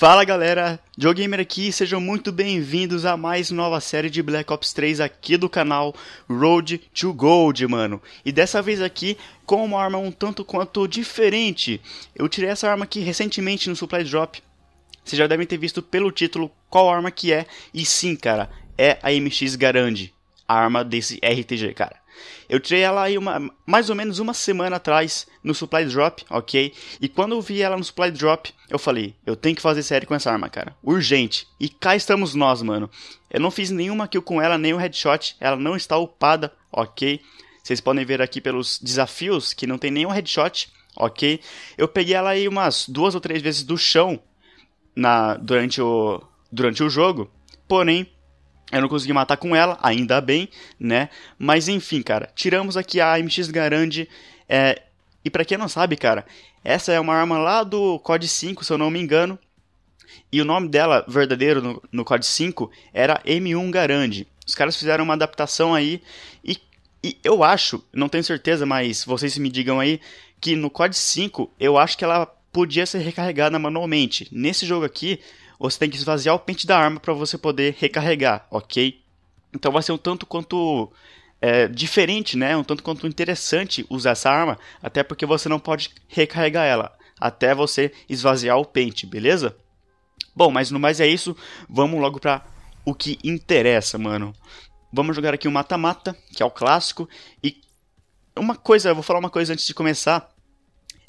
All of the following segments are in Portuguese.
Fala galera, Jogamer aqui, sejam muito bem-vindos a mais nova série de Black Ops 3 aqui do canal Road to Gold, mano. E dessa vez aqui com uma arma um tanto quanto diferente. Eu tirei essa arma aqui recentemente no Supply Drop. Vocês já devem ter visto pelo título qual arma que é. E sim, cara, é a MX Garande a arma desse RTG, cara. Eu tirei ela aí uma, mais ou menos uma semana atrás no Supply Drop, ok? E quando eu vi ela no Supply Drop, eu falei, eu tenho que fazer série com essa arma, cara. Urgente. E cá estamos nós, mano. Eu não fiz nenhuma kill com ela, nem um headshot. Ela não está upada, ok? Vocês podem ver aqui pelos desafios que não tem nenhum headshot, ok? Eu peguei ela aí umas duas ou três vezes do chão na, durante, o, durante o jogo. Porém, eu não consegui matar com ela, ainda bem, né? Mas enfim, cara, tiramos aqui a MX Garande. É, e para quem não sabe, cara, essa é uma arma lá do COD 5, se eu não me engano. E o nome dela, verdadeiro, no, no COD 5, era M1 Garande. Os caras fizeram uma adaptação aí. E, e eu acho, não tenho certeza, mas vocês me digam aí, que no COD 5 eu acho que ela podia ser recarregada manualmente. Nesse jogo aqui, você tem que esvaziar o pente da arma para você poder recarregar, ok? Então vai ser um tanto quanto é, diferente, né? Um tanto quanto interessante usar essa arma, até porque você não pode recarregar ela até você esvaziar o pente, beleza? Bom, mas no mais é isso. Vamos logo para o que interessa, mano. Vamos jogar aqui o mata-mata, que é o clássico. E uma coisa, eu vou falar uma coisa antes de começar.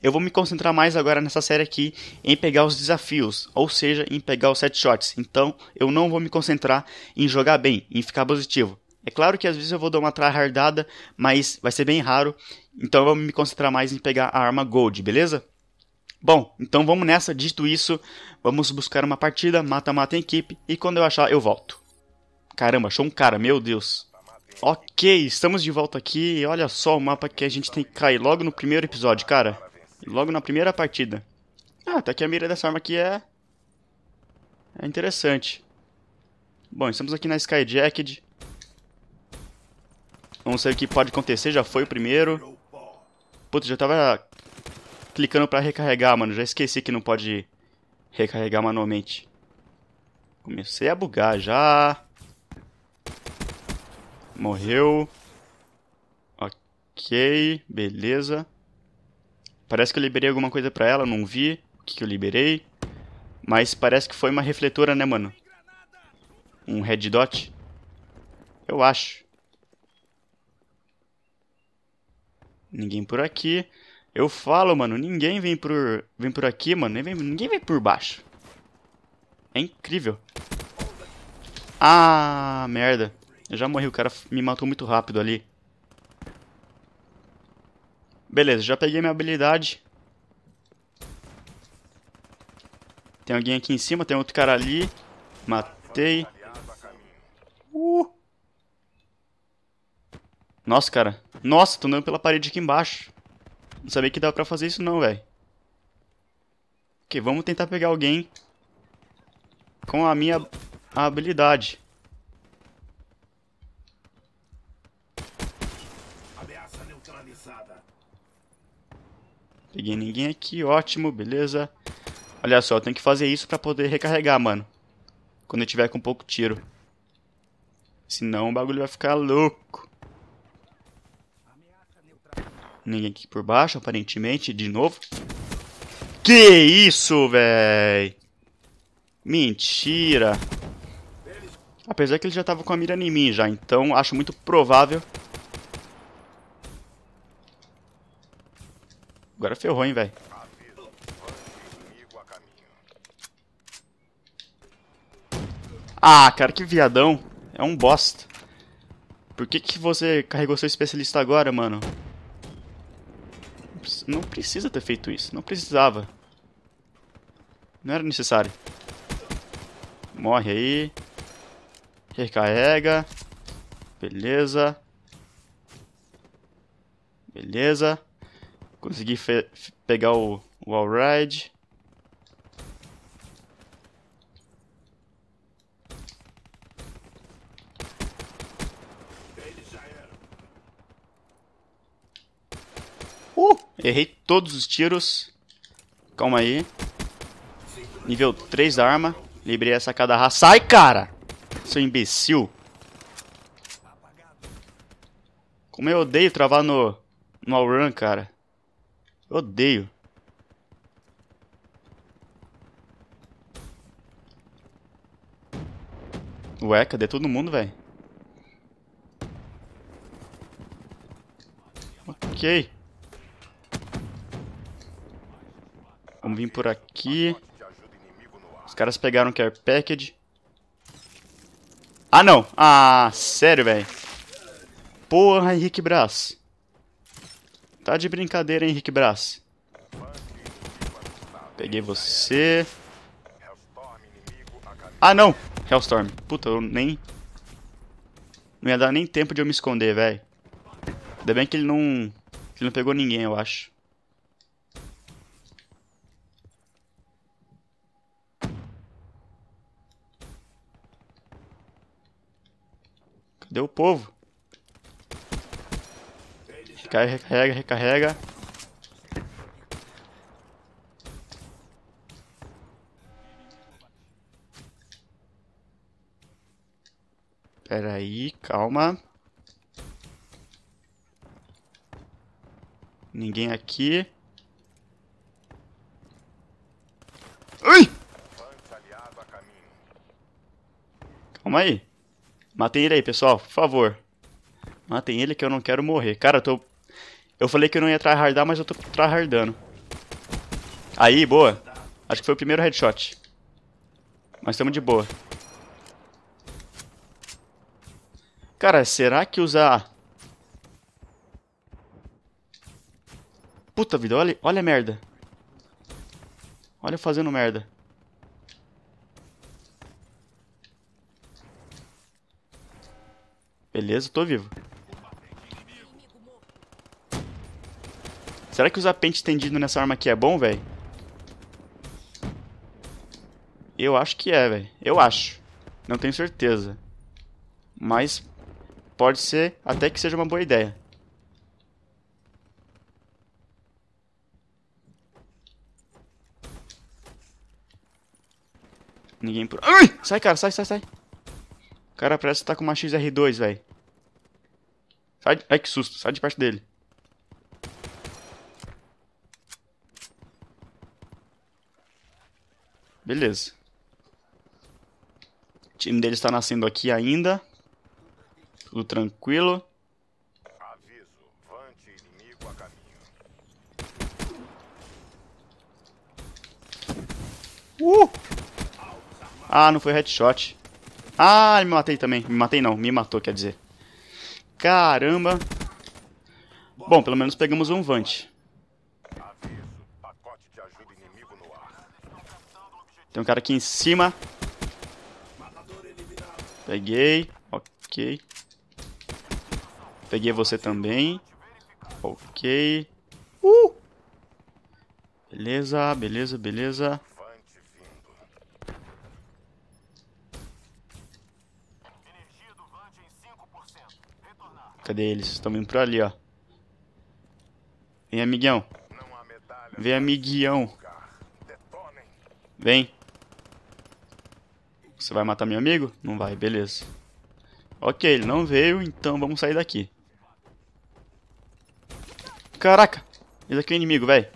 Eu vou me concentrar mais agora nessa série aqui em pegar os desafios, ou seja, em pegar os set shots. Então, eu não vou me concentrar em jogar bem, em ficar positivo. É claro que às vezes eu vou dar uma tryhardada, mas vai ser bem raro. Então, eu vou me concentrar mais em pegar a arma gold, beleza? Bom, então vamos nessa. Dito isso, vamos buscar uma partida, mata-mata em equipe e quando eu achar eu volto. Caramba, achou um cara, meu Deus. Ok, estamos de volta aqui. Olha só o mapa que a gente tem que cair logo no primeiro episódio, cara logo na primeira partida. Ah, tá até que a mira dessa arma aqui é... É interessante. Bom, estamos aqui na Skyjacked. Vamos ver o que pode acontecer, já foi o primeiro. Putz, já tava clicando pra recarregar, mano. Já esqueci que não pode recarregar manualmente. Comecei a bugar já. Morreu. Ok, beleza. Parece que eu liberei alguma coisa pra ela, não vi o que, que eu liberei. Mas parece que foi uma refletora, né, mano? Um red dot. Eu acho. Ninguém por aqui. Eu falo, mano, ninguém vem por, vem por aqui, mano. Ninguém vem, ninguém vem por baixo. É incrível. Ah, merda. Eu já morri, o cara me matou muito rápido ali. Beleza, já peguei minha habilidade. Tem alguém aqui em cima, tem outro cara ali. Matei. Uh! Nossa, cara. Nossa, tô andando pela parede aqui embaixo. Não sabia que dava pra fazer isso não, velho. Ok, vamos tentar pegar alguém com a minha habilidade. Ameaça neutralizada. Peguei ninguém aqui, ótimo, beleza. Olha só, eu tenho que fazer isso pra poder recarregar, mano. Quando eu tiver com pouco tiro. Senão o bagulho vai ficar louco. Ninguém aqui por baixo, aparentemente, de novo. Que isso, véi! Mentira! Apesar que ele já tava com a mira em mim já, então acho muito provável Agora ferrou, hein, velho. Ah, cara, que viadão. É um bosta. Por que, que você carregou seu especialista agora, mano? Não precisa ter feito isso. Não precisava. Não era necessário. Morre aí. Recarrega. Beleza. Beleza. Consegui pegar o, o Allride. Uh, errei todos os tiros. Calma aí. Nível 3 da arma. Librei essa raça. Sai, cara! Seu imbecil. Como eu odeio travar no, no run cara. Eu odeio. Ué, cadê todo mundo, velho? Ok. Vamos vir por aqui. Os caras pegaram o care package. Ah, não. Ah, sério, velho. Porra, Henrique Braz. Tá de brincadeira, Henrique Brás? Peguei você. Ah, não! Hellstorm. Puta, eu nem... Não ia dar nem tempo de eu me esconder, velho. Ainda bem que ele não... Ele não pegou ninguém, eu acho. Cadê o povo? Recarrega, recarrega, recarrega. Pera aí, calma. Ninguém aqui. Ai! Calma aí. Matem ele aí, pessoal, por favor. Matem ele que eu não quero morrer. Cara, eu tô eu falei que eu não ia tryhardar, mas eu tô tryhardando. Aí, boa. Acho que foi o primeiro headshot. Mas estamos de boa. Cara, será que usar... Puta vida, olha, olha a merda. Olha fazendo merda. Beleza, tô vivo. Será que usar pente estendido nessa arma aqui é bom, velho? Eu acho que é, velho. Eu acho. Não tenho certeza. Mas pode ser até que seja uma boa ideia. Ninguém por... Ai! Sai, cara. Sai, sai, sai. Cara, parece que tá com uma XR2, velho. Sai. Ai, que susto. Sai de perto dele. Beleza. O time dele está nascendo aqui ainda. Tudo tranquilo. Uh! Ah, não foi headshot. Ah, me matei também. Me matei não, me matou, quer dizer. Caramba. Bom, pelo menos pegamos um Vant. Tem um cara aqui em cima. Peguei. Ok. Peguei você também. Ok. Uh! Beleza, beleza, beleza. Cadê eles? Estão indo por ali, ó. Vem, amiguinho. Vem, amiguião. Vem. Você vai matar meu amigo? Não vai, beleza. Ok, ele não veio, então vamos sair daqui. Caraca! Esse aqui é o inimigo, velho.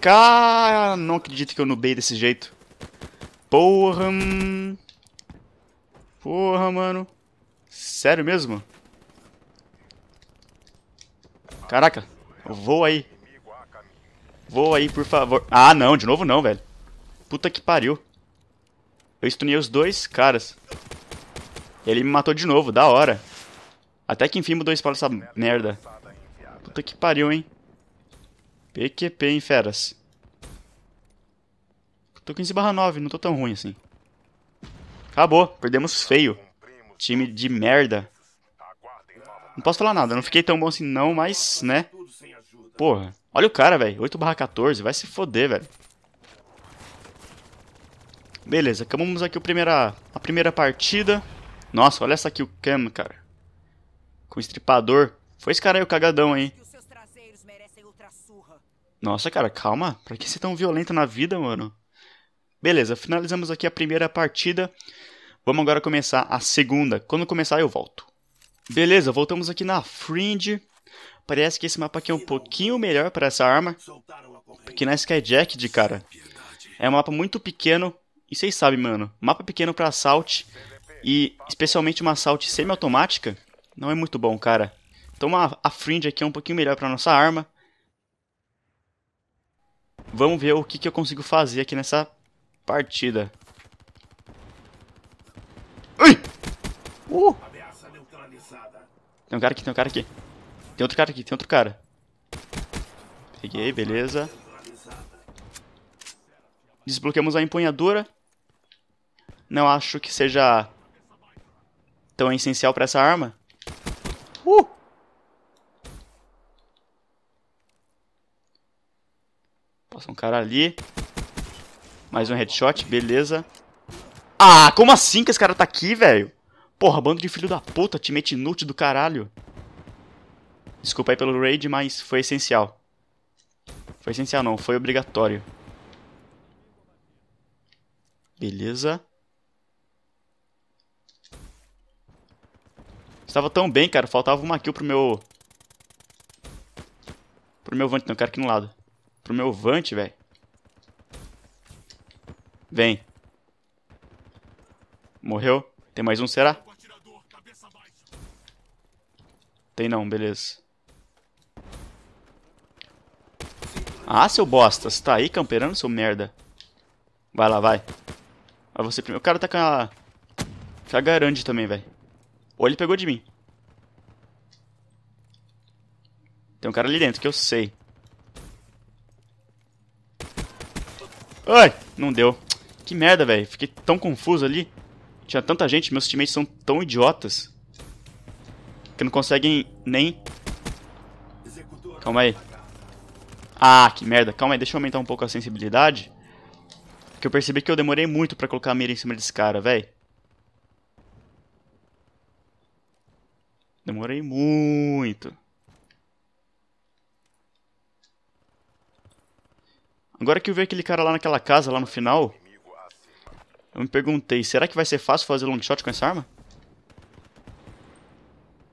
Cara, não acredito que eu nubei desse jeito. Porra. Hum. Porra, mano. Sério mesmo? Caraca, voa aí. Voa aí, por favor. Ah, não, de novo não, velho. Puta que pariu. Eu stunei os dois caras. Ele me matou de novo, da hora. Até que enfim mudou spawn essa merda. Puta que pariu, hein. PQP, hein, feras. Tô com barra 9, não tô tão ruim assim. Acabou, perdemos feio. Time de merda. Não posso falar nada, não fiquei tão bom assim não, mas, né? Porra, olha o cara, velho. 8 barra 14, vai se foder, velho. Beleza, acabamos aqui a primeira, a primeira partida. Nossa, olha essa aqui, o Cam, cara. Com estripador. Foi esse cara aí, o cagadão, hein? Nossa, cara, calma. Pra que ser tão violento na vida, mano? Beleza, finalizamos aqui a primeira partida. Vamos agora começar a segunda. Quando começar, eu volto. Beleza, voltamos aqui na Fringe. Parece que esse mapa aqui é um pouquinho melhor para essa arma. Porque na Skyjack, de cara, é um mapa muito pequeno. E vocês sabem, mano, mapa pequeno para assault e especialmente uma semi semiautomática não é muito bom, cara. Então a, a Fringe aqui é um pouquinho melhor para nossa arma. Vamos ver o que, que eu consigo fazer aqui nessa partida. Ai! Uh! Tem um cara aqui, tem um cara aqui. Tem outro cara aqui, tem outro cara. Peguei, beleza. Desbloqueamos a empunhadura. Não acho que seja tão essencial pra essa arma. Uh! Passa um cara ali. Mais um headshot, beleza. Ah, ah como assim que esse cara tá aqui, velho? Porra, bando de filho da puta, mete inútil do caralho. Desculpa aí pelo raid, mas foi essencial. Foi essencial não, foi obrigatório. Beleza. Estava tão bem, cara. Faltava uma kill pro meu... Pro meu Vant. Não, eu quero aqui no lado. Pro meu Vant, velho. Vem. Morreu. Tem mais um, será? Tem não, beleza. Ah, seu bosta, você tá aí camperando, seu merda? Vai lá, vai. Vai você primeiro. O cara tá com a... Com a garande também, velho. Ou ele pegou de mim. Tem um cara ali dentro, que eu sei. Ai, não deu. Que merda, velho. Fiquei tão confuso ali. Tinha tanta gente, meus teammates são tão idiotas. Que não conseguem nem... Calma aí. Ah, que merda. Calma aí, deixa eu aumentar um pouco a sensibilidade. Porque eu percebi que eu demorei muito pra colocar a mira em cima desse cara, velho. Demorei muito. Agora que eu vi aquele cara lá naquela casa, lá no final, eu me perguntei, será que vai ser fácil fazer long shot com essa arma?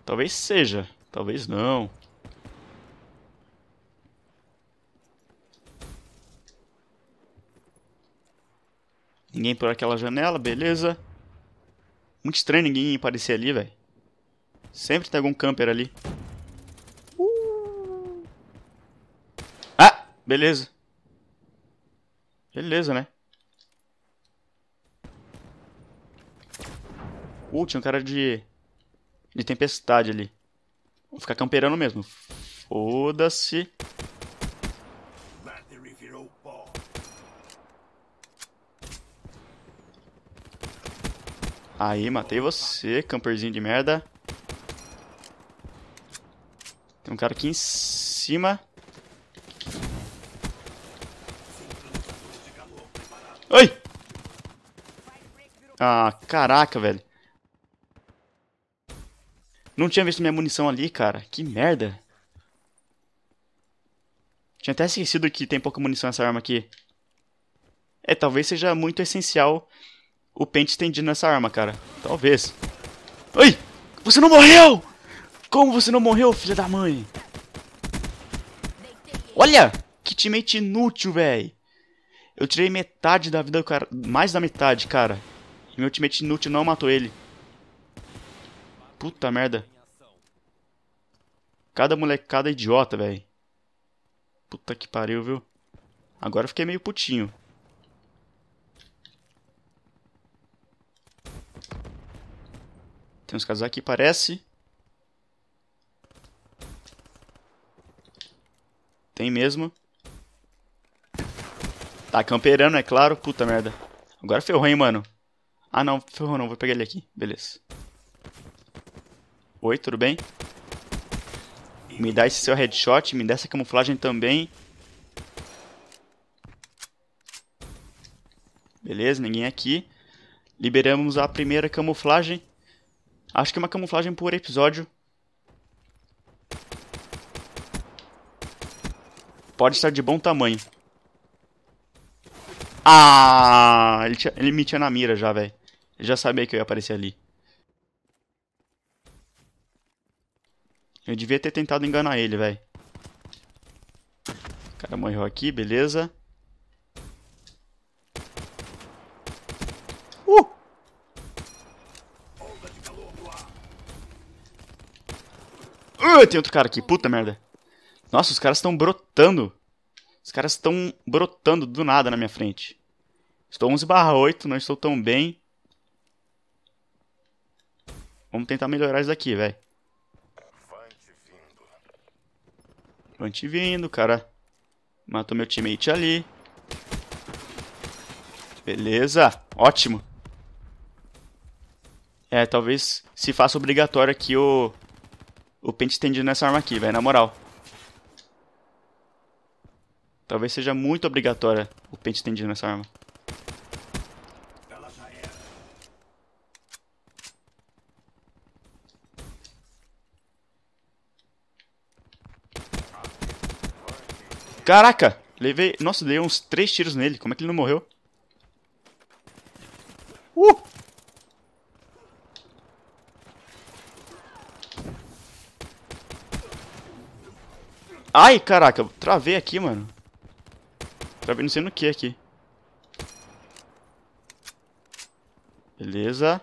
Talvez seja, talvez não. Ninguém por aquela janela, beleza. Muito estranho ninguém aparecer ali, velho. Sempre tem algum camper ali. Uh! Ah, beleza. Beleza, né? Uh, tinha um cara de de tempestade ali. Vou ficar camperando mesmo. Foda-se. Aí, matei você, camperzinho de merda. Tem um cara aqui em cima. Oi! Ah, caraca, velho. Não tinha visto minha munição ali, cara. Que merda. Tinha até esquecido que tem pouca munição essa arma aqui. É, talvez seja muito essencial o pente estendido nessa arma, cara. Talvez. Ai! Você não morreu! Como você não morreu, filha da mãe? Olha! Que teammate inútil, velho. Eu tirei metade da vida do cara. Mais da metade, cara. E meu teammate inútil não matou ele. Puta merda. Cada molecada idiota, velho. Puta que pariu, viu? Agora eu fiquei meio putinho. Tem uns casais aqui, parece. Tem mesmo. Tá camperando, é claro. Puta merda. Agora ferrou, hein, mano. Ah, não. Ferrou não. Vou pegar ele aqui. Beleza. Oi, tudo bem? Me dá esse seu headshot, me dá essa camuflagem também. Beleza, ninguém aqui. Liberamos a primeira camuflagem. Acho que é uma camuflagem por episódio. Pode estar de bom tamanho. Ah, ele, tinha, ele me tinha na mira já, velho. Já sabia que eu ia aparecer ali. Eu devia ter tentado enganar ele, velho. O cara morreu aqui, beleza. Uh! Uh, tem outro cara aqui, puta merda. Nossa, os caras estão brotando. Os caras estão brotando do nada na minha frente. Estou 11 barra 8, não estou tão bem. Vamos tentar melhorar isso daqui, velho. Plant vindo, cara. Matou meu teammate ali. Beleza. Ótimo. É, talvez se faça obrigatório aqui o... O pente estendido nessa arma aqui, velho. Na moral. Talvez seja muito obrigatória o pente estendido nessa arma. Caraca! Levei. Nossa, dei uns três tiros nele. Como é que ele não morreu? Uh! Ai, caraca, travei aqui, mano. Travei não sei no que aqui. Beleza.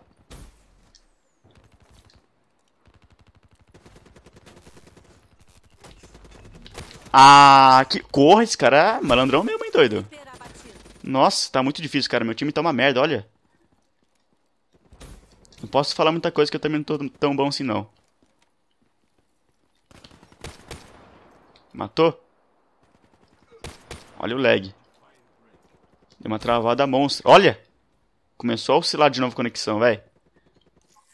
Ah, que... Corra, esse cara é malandrão mesmo, hein, doido. Nossa, tá muito difícil, cara. Meu time tá uma merda, olha. Não posso falar muita coisa que eu também não tô tão bom assim, não. Matou? Olha o lag. Deu uma travada monstra. Olha! Começou a oscilar de novo a conexão, velho.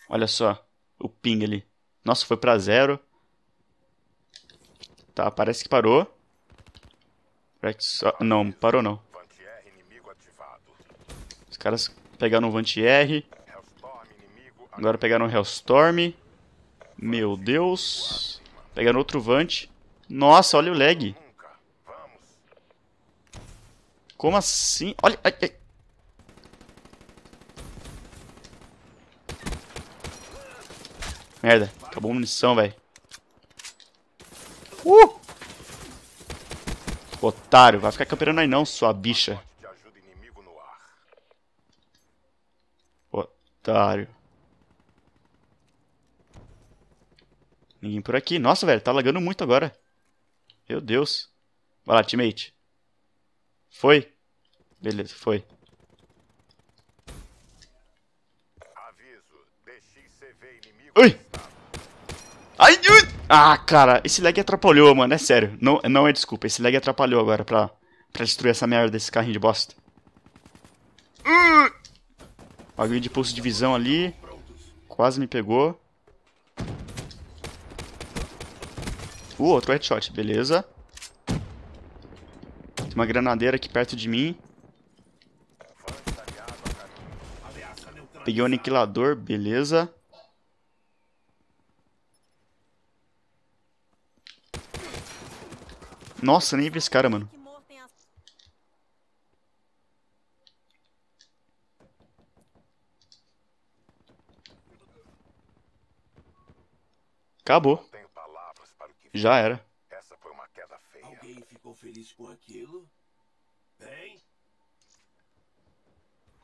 Olha só. O ping ali. Nossa, foi pra zero. Tá, parece que parou. Não, parou não. Os caras pegaram o Vantier. Agora pegaram o Hellstorm. Meu Deus. Pegaram outro Vant. Nossa, olha o lag. Como assim? Olha... Ai, ai. Merda, acabou a munição, velho. Uh! Otário, vai ficar camperando aí não, sua bicha. Otário. Ninguém por aqui. Nossa, velho, tá lagando muito agora. Meu Deus. Vai lá, teammate. Foi. Beleza, foi. Aviso, DXCV inimigo. Ui! Ai, ui. Ah, cara, esse lag atrapalhou, mano, é sério. Não, não é desculpa, esse lag atrapalhou agora pra, pra destruir essa merda desse carrinho de bosta. Uh. Bagulho de pulso de visão ali. Quase me pegou. Uh, outro headshot, beleza. Tem uma granadeira aqui perto de mim. Peguei o aniquilador, beleza. Nossa, nem vi esse cara, mano. Acabou. Já era. Alguém ficou feliz com aquilo?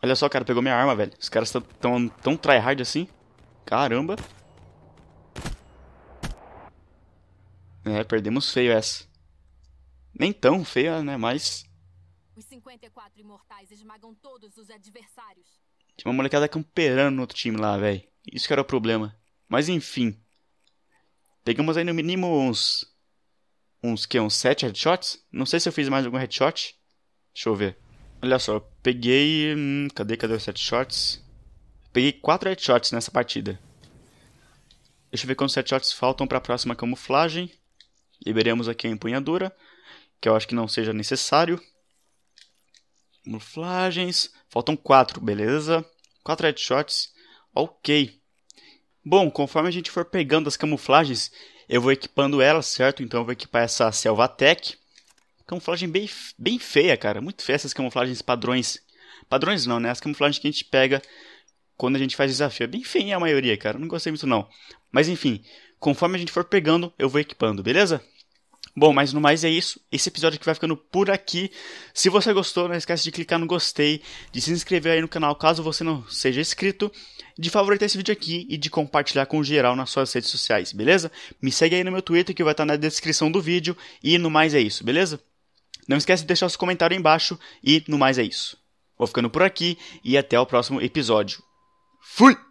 Olha só, cara, pegou minha arma, velho. Os caras tão tão tryhard assim. Caramba. É, perdemos feio essa nem tão feia, né? Mas. Tinha uma molecada camperando no outro time lá, velho. Isso que era o problema. Mas enfim. Pegamos aí no mínimo uns. Uns que? Uns 7 headshots? Não sei se eu fiz mais algum headshot. Deixa eu ver. Olha só, peguei. Hum, cadê, cadê os shots Peguei 4 headshots nessa partida. Deixa eu ver quantos headshots faltam para a próxima camuflagem. Liberamos aqui a empunhadura que eu acho que não seja necessário. Camuflagens. Faltam quatro, beleza? Quatro headshots. Ok. Bom, conforme a gente for pegando as camuflagens, eu vou equipando elas, certo? Então eu vou equipar essa Selvatec. Camuflagem bem, bem feia, cara. Muito feia essas camuflagens padrões. Padrões não, né? As camuflagens que a gente pega quando a gente faz desafio. É bem feia a maioria, cara. Não gostei muito não. Mas enfim, conforme a gente for pegando, eu vou equipando, beleza? Bom, mas no mais é isso. Esse episódio aqui vai ficando por aqui. Se você gostou, não esquece de clicar no gostei, de se inscrever aí no canal caso você não seja inscrito, de favoritar esse vídeo aqui e de compartilhar com o geral nas suas redes sociais, beleza? Me segue aí no meu Twitter que vai estar na descrição do vídeo. E no mais é isso, beleza? Não esquece de deixar seu comentário aí embaixo e no mais é isso. Vou ficando por aqui e até o próximo episódio. Fui!